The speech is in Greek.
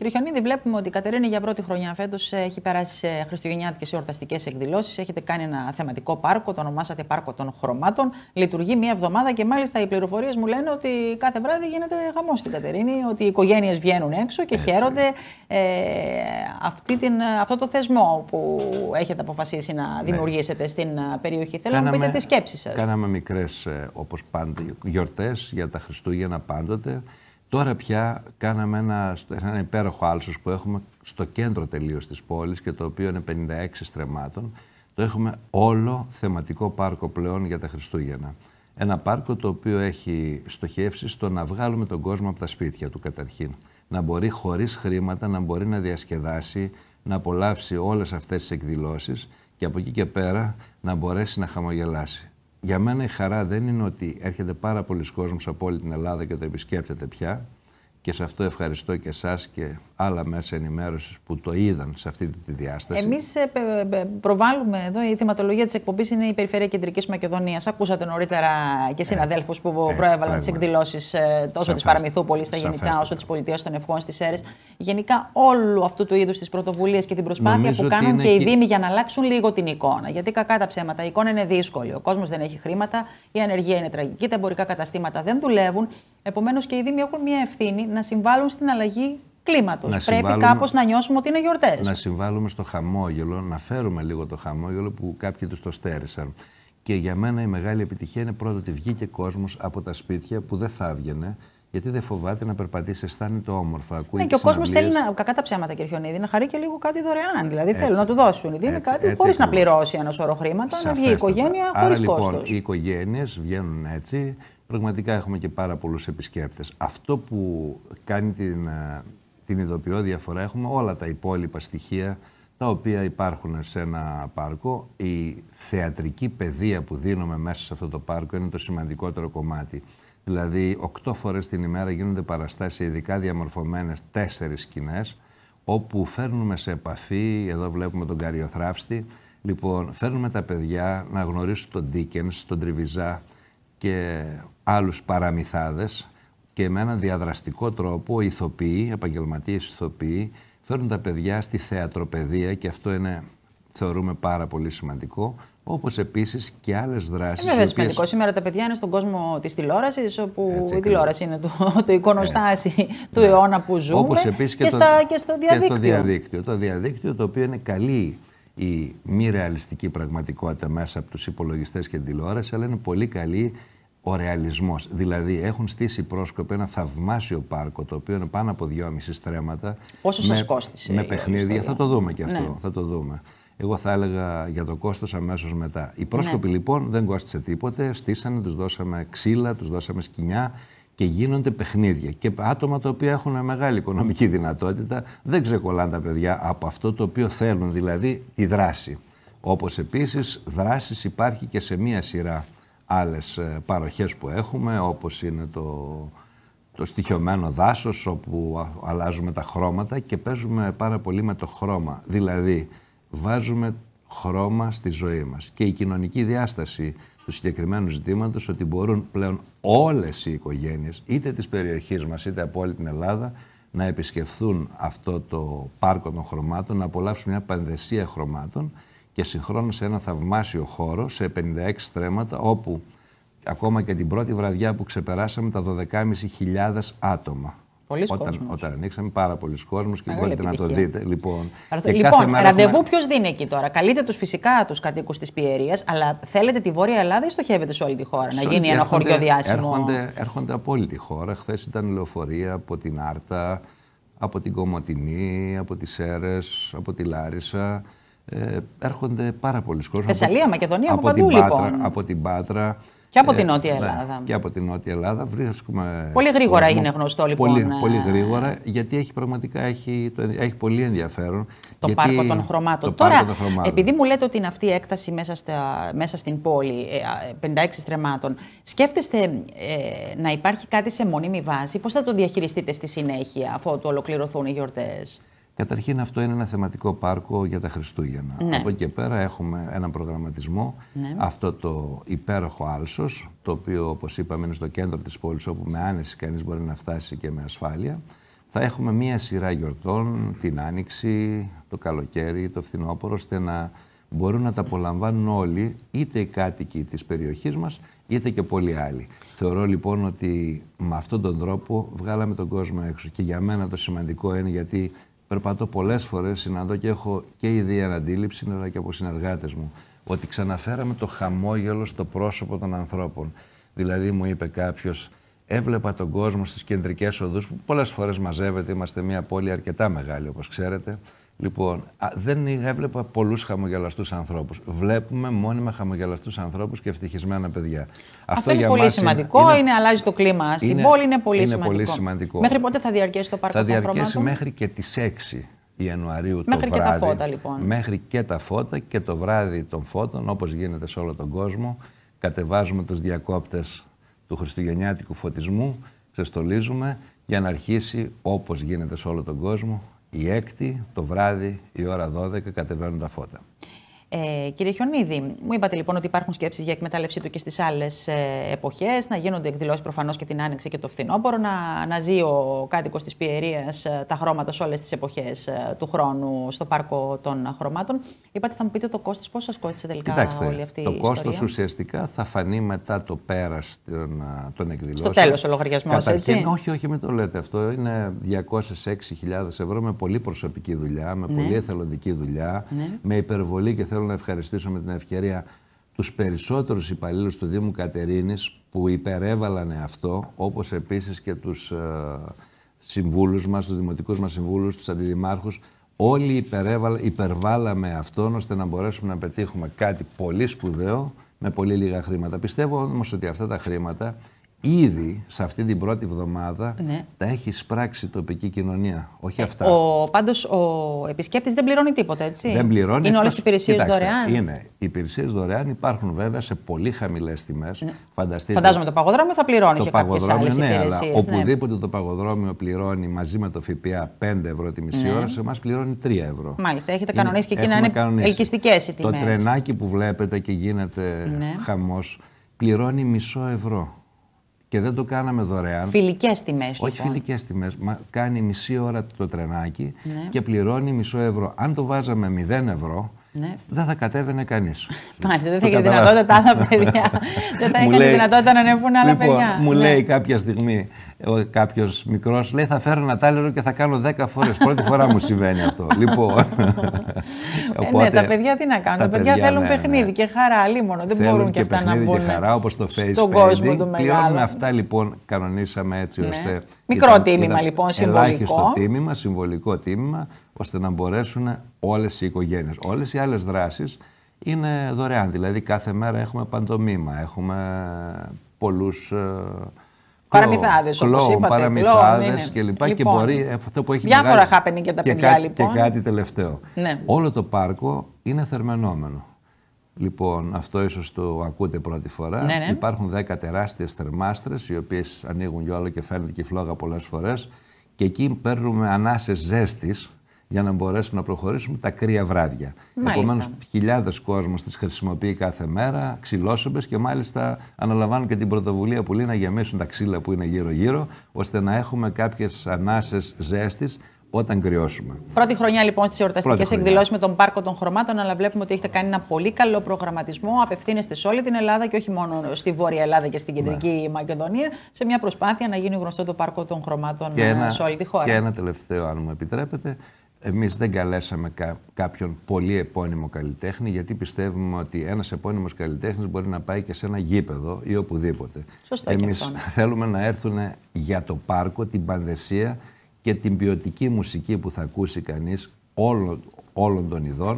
Κύριε Χιονίδη, βλέπουμε ότι η Κατερίνα για πρώτη χρονιά φέτος έχει περάσει σε χριστουγεννιάτικες εορταστικέ εκδηλώσεις. Έχετε κάνει ένα θεματικό πάρκο, το ονομάσατε Πάρκο των Χρωμάτων. Λειτουργεί μία εβδομάδα και μάλιστα οι πληροφορίες μου λένε ότι κάθε βράδυ γίνεται χαμός στην Κατερίνη, ότι οι οικογένειες βγαίνουν έξω και Έτσι. χαίρονται ε, αυτή την, αυτό το θεσμό που έχετε αποφασίσει να ναι. δημιουργήσετε στην περιοχή. Θέλω να μου πείτε τη σκέψη σας. Κάναμε μικρές, ε, όπως πάντα, γιορτές για τα Χριστούγεννα πάντοτε. Τώρα πια κάναμε ένα, ένα υπέροχο άλσος που έχουμε στο κέντρο τελείως της πόλης και το οποίο είναι 56 στρεμμάτων. Το έχουμε όλο θεματικό πάρκο πλέον για τα Χριστούγεννα. Ένα πάρκο το οποίο έχει στοχεύσει στο να βγάλουμε τον κόσμο από τα σπίτια του καταρχήν. Να μπορεί χωρίς χρήματα, να μπορεί να διασκεδάσει, να απολαύσει όλες αυτές τις εκδηλώσεις και από εκεί και πέρα να μπορέσει να χαμογελάσει για μένα η χαρά δεν είναι ότι έρχεται πάρα πολλοί κόσμος από όλη την Ελλάδα και το επισκέπτεται πια και σε αυτό ευχαριστώ και εσάς και άλλα μέσα ενημέρωσης που το είδαν σε αυτή τη διάσταση. Εμείς ε, προβάλλουμε εδώ, η θεματολογία της εκπομπής είναι η Περιφέρεια Κεντρικής Μακεδονίας. Ακούσατε νωρίτερα και συναδέλφους που προέβαλαν τις εκδηλώσεις ε, τόσο της Παραμυθούπολης στα Γενιτσά, όσο της Πολιτείας των Ευχών στις ΣΕΡΕΣ. Γενικά, όλου αυτού του είδους τις πρωτοβουλίες και την προσπάθεια που κάνουν και οι Δήμοι για να αλλάξουν λίγο την εικόνα. Γιατί κακά τα ψέματα, η εικόνα είναι δύσκολη. Ο κόσμος δεν έχει χρήματα, η ανεργία είναι τραγική, τα εμπορικά καταστήματα δεν δουλεύουν. Επομένως και οι Δήμοι έχουν μια ευθύνη να συμβάλλουν στην αλλαγή κλίματος. Πρέπει κάπως να νιώσουμε ότι είναι γιορτές. Να συμβάλλουμε στο χαμόγελο, να φέρουμε λίγο το χαμόγελο που κάποιοι τους το στέρισαν. Και για μένα η μεγάλη επιτυχία είναι πρώτα ότι βγήκε κόσμος από τα σπίτια που δεν θα έβγαινε. Γιατί δεν φοβάται να περπατήσει, αισθάνεται όμορφα. Ακούει ναι, και ο κόσμο θέλει να. Κακά τα ψέματα, κύριε Χιονίδη, να χαρεί και λίγο κάτι δωρεάν. Δηλαδή θέλουν να του δώσουν. Οι Δήμοι κάτι χωρίς να πληρώσει ένα σωρό χρήματα, Σαφέστατα. να βγει η οικογένεια χωρίς λοιπόν, κόστος. οι οικογένειες βγαίνουν έτσι, πραγματικά έχουμε και πάρα πολλούς επισκέπτες. Αυτό που κάνει την, ε, την ειδοποιώ διαφορά έχουμε όλα τα υπόλοιπα στοιχεία τα οποία υπάρχουν σε ένα πάρκο. Η θεατρική παιδεία που δίνουμε μέσα σε αυτό το πάρκο είναι το σημαντικότερο κομμάτι. Δηλαδή, οκτώ φορές την ημέρα γίνονται παραστάσεις ειδικά διαμορφωμένες τέσσερις σκηνές, όπου φέρνουμε σε επαφή, εδώ βλέπουμε τον Καριοθράφστη, λοιπόν, φέρνουμε τα παιδιά να γνωρίσουν τον Ντίκενς, τον Τριβιζά, και άλλους παραμυθάδες και με έναν διαδραστικό τρόπο ηθοποιοί, επαγγελματίες ηθοποιοί φέρουν τα παιδιά στη θεατροπαιδεία και αυτό είναι, θεωρούμε πάρα πολύ σημαντικό όπως επίσης και άλλες δράσεις. Ε, βέβαια οποίες... σημαντικό. Σήμερα τα παιδιά είναι στον κόσμο της τηλεόρασης, όπου η τηλεόραση είναι το, το εικονοστάσι του ναι. αιώνα που ζούμε και, το... Στα, στο το διαδίκτυο. Το διαδίκτυο το οποίο είναι καλή η μη ρεαλιστική πραγματικότητα μέσα από τους υπολογιστές και την τηλεόραση, αλλά είναι πολύ καλή ο ρεαλισμός. Δηλαδή έχουν στήσει πρόσκοπο ένα θαυμάσιο πάρκο, το οποίο είναι πάνω από 2,5 στρέμματα. Πόσο με, σας κόστησε. Με παιχνίδια. Θα το δούμε και αυτό. Ναι. Θα το δούμε. Εγώ θα έλεγα για το κόστος αμέσως μετά. Οι πρόσκοποι ναι. λοιπόν δεν κόστησε τίποτε. Στήσανε, τους δώσαμε ξύλα, τους δώσαμε σκοινιά και γίνονται παιχνίδια. Και άτομα τα οποία έχουν μεγάλη οικονομική δυνατότητα δεν ξεκολλάνε τα παιδιά από αυτό το οποίο θέλουν, δηλαδή τη δράση. Όπως επίσης δράσης υπάρχει και σε μία σειρά άλλες ε, παροχές που έχουμε, όπως είναι το, το στοιχειωμένο δάσος, όπου αλλάζουμε τα χρώματα και παίζουμε πάρα πολύ με το χρώμα. Δηλαδή βάζουμε χρώμα στη ζωή μας. Και η κοινωνική διάσταση του συγκεκριμένου ζήτηματο ότι μπορούν πλέον όλες οι οικογένειες, είτε της περιοχής μας είτε από όλη την Ελλάδα να επισκεφθούν αυτό το πάρκο των χρωμάτων, να απολαύσουν μια πανδεσία χρωμάτων και συγχρόνως σε ένα θαυμάσιο χώρο σε 56 στρέμματα όπου ακόμα και την πρώτη βραδιά που ξεπεράσαμε τα 12.500 άτομα όταν, όταν ανοίξαμε, πάρα πολλοί κόσμοι και μπορείτε να το δείτε. Λοιπόν, λοιπόν ραντεβού έχουμε... ποιος δίνει εκεί τώρα. Καλείτε τους φυσικά τους κατοίκους της Πιερίας, αλλά θέλετε τη Βόρεια Ελλάδα ή στοχεύετε σε όλη τη χώρα να γίνει ένα χωριό διάσημο. Έρχονται, έρχονται από όλη τη χώρα. Χθες ήταν η λεωφορεία από την Άρτα, από την Κομωτινή, από τις Σέρες, από τη Λάρισα. Ε, έρχονται πάρα πολλοί κόσμοι. Θεσσαλία, από, Μακεδονία, από, από παντού, την Πάτρα, λοιπόν. Από την Πάτρα. Και από ε, την Νότια ναι, Ελλάδα. Και από την Νότια Ελλάδα βρίσκουμε. Πολύ γρήγορα κόσμο. έγινε γνωστό λοιπόν. Πολύ, ε, πολύ γρήγορα, γιατί έχει πραγματικά έχει, το, έχει πολύ ενδιαφέρον. Το πάρκο των χρωμάτων. Το Τώρα, πάρκο των χρωμάτων. επειδή μου λέτε ότι είναι αυτή η έκταση μέσα, στα, μέσα στην πόλη, 56 ε, στρεμάτων, σκέφτεστε ε, να υπάρχει κάτι σε μονίμη βάση. Πώς θα το διαχειριστείτε στη συνέχεια, αφού το ολοκληρωθούν οι γιορτές. Καταρχήν αυτό είναι ένα θεματικό πάρκο για τα Χριστούγεννα. Ναι. Από εκεί και πέρα έχουμε έναν προγραμματισμό, ναι. αυτό το υπέροχο άλσος, το οποίο όπως είπαμε είναι στο κέντρο της πόλης όπου με άνεση κανείς μπορεί να φτάσει και με ασφάλεια. Θα έχουμε μία σειρά γιορτών, την Άνοιξη, το καλοκαίρι, το φθινόπωρο, ώστε να μπορούν να τα απολαμβάνουν όλοι, είτε οι κάτοικοι της περιοχής μας, είτε και πολλοί άλλοι. Θεωρώ λοιπόν ότι με αυτόν τον τρόπο βγάλαμε τον κόσμο έξω. Και για μένα το σημαντικό είναι γιατί περπατώ πολλές φορές, συναντώ και έχω και ιδιαίτερη αντίληψη, αλλά και από συνεργάτες μου, ότι ξαναφέραμε το χαμόγελο στο πρόσωπο των ανθρώπων. Δηλαδή, μου είπε κάποιος, έβλεπα τον κόσμο στις κεντρικές οδούς που πολλές φορές μαζεύεται. Είμαστε μια πόλη αρκετά μεγάλη, όπως ξέρετε. Λοιπόν, δεν έβλεπα πολλούς χαμογελαστούς ανθρώπους. Βλέπουμε μόνιμα χαμογελαστούς ανθρώπους και ευτυχισμένα παιδιά. Αυτό, Αυτό είναι πολύ σημαντικό. Είναι, είναι, αλλάζει το κλίμα στην πόλη. Είναι πολύ, είναι σημαντικό. πολύ σημαντικό. Μέχρι πότε θα διαρκέσει το πάρκο Θα διαρκέσει μέχρι και τις 6. Ιανουαρίου μέχρι το βράδυ. Μέχρι και τα φώτα λοιπόν. Μέχρι και τα φώτα και το βράδυ των φώτων όπως γίνεται σε όλο τον κόσμο. Κατεβάζουμε τους διακόπτες του χριστουγεννιάτικου φωτισμού, ξεστολίζουμε για να αρχίσει όπως γίνεται σε όλο τον κόσμο η έκτη το βράδυ η ώρα 12 κατεβαίνουν τα φώτα. Ε, κύριε Χιονίδη, μου είπατε λοιπόν ότι υπάρχουν σκέψεις για εκμετάλλευσή του και στις άλλες εποχές, να γίνονται εκδηλώσεις προφανώς και την άνοιξη και το φθινόπωρο, να, να ζει ο κάτοικος της Πιερίας ε, τα χρώματα σε όλες τις εποχές ε, του χρόνου στο πάρκο των χρωμάτων. Είπατε, θα μου πείτε το κόστος, πώς σας κόστησε τελικά όλη αυτή η ιστορία. Το κόστος ουσιαστικά θα φανεί μετά το πέρας ε, των, εκδηλώσεων. Στο τέλος ο λογαριασμός, έτσι. Όχι, όχι, μην το λέτε αυτό. Είναι 206.000 ευρώ με πολύ προσωπική δουλειά, με ναι. πολύ εθελοντική δουλειά, ναι. με υπερβολή και θέλω θέλω να ευχαριστήσω με την ευκαιρία τους περισσότερους υπαλλήλους του Δήμου Κατερίνης που υπερέβαλανε αυτό, όπως επίσης και τους ε, συμβούλους μας, τους δημοτικούς μας συμβούλους, τους αντιδημάρχους, όλοι υπερβάλαμε αυτόν ώστε να μπορέσουμε να πετύχουμε κάτι πολύ σπουδαίο με πολύ λίγα χρήματα. Πιστεύω όμως ότι αυτά τα χρήματα ήδη σε αυτή την πρώτη εβδομάδα ναι. τα έχει πράξει η τοπική κοινωνία. Όχι ε, αυτά. Ο, ο επισκέπτης δεν πληρώνει τίποτα, έτσι. Δεν πληρώνει. Είναι όλες οι υπηρεσίες δωρεάν. Είναι. Οι υπηρεσίες δωρεάν υπάρχουν βέβαια σε πολύ χαμηλές τιμές. Ναι. Φανταστείτε. Φαντάζομαι το παγοδρόμιο θα πληρώνει και κάποιες άλλες ναι, Αλλά ναι. οπουδήποτε το παγοδρόμιο πληρώνει μαζί με το ΦΠΑ 5 ευρώ τη μισή ναι. ώρα, σε εμάς πληρώνει 3 ευρώ. Μάλιστα, έχετε κανονίσει και εκεί να είναι ελκυστικές οι τιμέ. Το τρενάκι που βλέπετε και γίνεται χαμός, πληρώνει μισό ευρώ και δεν το κάναμε δωρεάν. Φιλικές τιμές, λοιπόν. Όχι φιλικές τιμές. Κάνει μισή ώρα το τρενάκι ναι. και πληρώνει μισό ευρώ. Αν το βάζαμε 0 ευρώ, ναι. δεν θα κατέβαινε κανείς. Μάλιστα, δεν θα είχε δυνατότητα τα άλλα παιδιά. δεν θα είχε δυνατότητα να ανέβουν άλλα λοιπόν, παιδιά. Μου ναι. λέει κάποια στιγμή κάποιος μικρός, λέει θα φέρω ένα τάλερο και θα κάνω 10 φορές. Πρώτη φορά μου συμβαίνει αυτό. λοιπόν. Ε, ναι, τα παιδιά τι να κάνουν. Τα παιδιά, παιδιά θέλουν ναι, παιχνίδι ναι. και χαρά, λίμωνο. Δεν μπορούν και αυτά να μπουν. Και χαρά, όπως το Facebook. Στον κόσμο του μεγάλου. Πληρώνουμε αυτά λοιπόν κανονίσαμε έτσι ναι. ώστε. Μικρό τίμημα λοιπόν, συμβολικό. Ελάχιστο τίμημα, συμβολικό τίμημα ώστε να μπορέσουν όλες οι οικογένειες. Όλες οι άλλες δράσεις είναι δωρεάν. Δηλαδή κάθε μέρα έχουμε παντομήμα, έχουμε πολλούς... Ε, Παραμυθάδες, όπως είπατε. Παραμυθάδες κλπ. Λοιπόν, και μπορεί αυτό που έχει Διάφορα μεγάλη, και τα και παιδιά, κάτι, λοιπόν. Και κάτι τελευταίο. Ναι. Όλο το πάρκο είναι θερμενόμενο. Λοιπόν, αυτό ίσως το ακούτε πρώτη φορά. Ναι, ναι. Υπάρχουν δέκα τεράστιες θερμάστρες, οι οποίες ανοίγουν όλο και φαίνεται και φλόγα πολλές φορές. Και εκεί παίρνουμε ανάσες ζέστης για να μπορέσουμε να προχωρήσουμε τα κρύα βράδια. Επομένως, χιλιάδες κόσμος τις χρησιμοποιεί κάθε μέρα, ξυλόσωπε και μάλιστα αναλαμβάνουν και την πρωτοβουλία που λέει να γεμίσουν τα ξύλα που είναι γύρω-γύρω, ώστε να έχουμε κάποιες ανάσες ζέστης όταν κρυώσουμε. Πρώτη χρονιά λοιπόν στις εορταστικές εκδηλώσεις με τον Πάρκο των Χρωμάτων, αλλά βλέπουμε ότι έχετε κάνει ένα πολύ καλό προγραμματισμό. Απευθύνεστε σε όλη την Ελλάδα και όχι μόνο στη Βόρεια Ελλάδα και στην Κεντρική ναι. Μακεδονία, σε μια προσπάθεια να γίνει γνωστό το Πάρκο των Χρωμάτων ε, σε όλη τη χώρα. Και ένα τελευταίο, αν μου επιτρέπετε. Εμείς δεν καλέσαμε κάποιον πολύ επώνυμο καλλιτέχνη γιατί πιστεύουμε ότι ένας επώνυμος καλλιτέχνης μπορεί να πάει και σε ένα γήπεδο ή οπουδήποτε. Σωστό Εμείς ναι. θέλουμε να έρθουν για το πάρκο, την πανδεσία και την ποιοτική μουσική που θα ακούσει κανείς όλων των ειδών